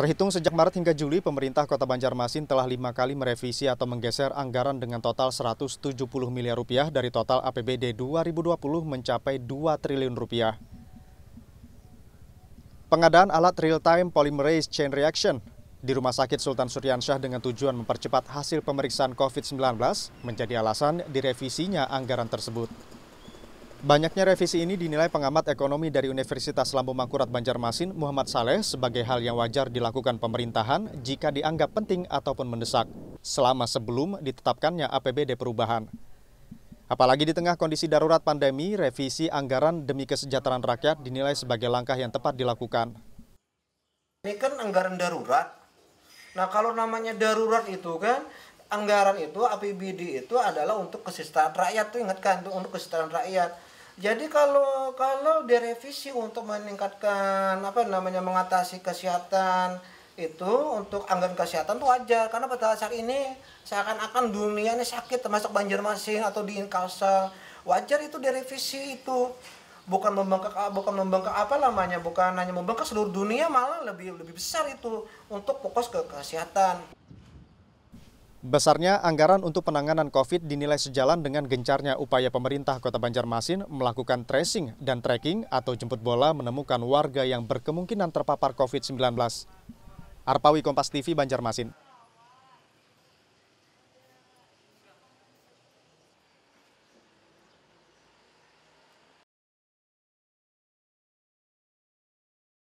Terhitung sejak Maret hingga Juli, pemerintah Kota Banjarmasin telah lima kali merevisi atau menggeser anggaran dengan total 170 miliar rupiah dari total APBD 2020 mencapai 2 triliun rupiah. Pengadaan alat real-time polymerase chain reaction di Rumah Sakit Sultan Suryansyah dengan tujuan mempercepat hasil pemeriksaan COVID-19 menjadi alasan direvisinya anggaran tersebut. Banyaknya revisi ini dinilai pengamat ekonomi dari Universitas Lambung Mangkurat Banjarmasin, Muhammad Saleh, sebagai hal yang wajar dilakukan pemerintahan jika dianggap penting ataupun mendesak, selama sebelum ditetapkannya APBD perubahan. Apalagi di tengah kondisi darurat pandemi, revisi anggaran demi kesejahteraan rakyat dinilai sebagai langkah yang tepat dilakukan. Ini kan anggaran darurat. Nah kalau namanya darurat itu kan anggaran itu APBD itu adalah untuk kesejahteraan rakyat tuh ingatkan untuk kesejahteraan rakyat jadi kalau kalau direvisi untuk meningkatkan apa namanya mengatasi kesehatan itu untuk anggaran kesehatan itu wajar karena pada saat ini seakan-akan dunia ini sakit termasuk Banjarmasin atau di Kalsel wajar itu direvisi itu bukan membengkak bukan membengkak apa namanya bukan hanya membengkak seluruh dunia malah lebih lebih besar itu untuk fokus ke kesehatan. Besarnya anggaran untuk penanganan COVID dinilai sejalan dengan gencarnya upaya pemerintah Kota Banjarmasin melakukan tracing dan tracking atau jemput bola menemukan warga yang berkemungkinan terpapar COVID-19. Arpawi Kompas TV Banjarmasin.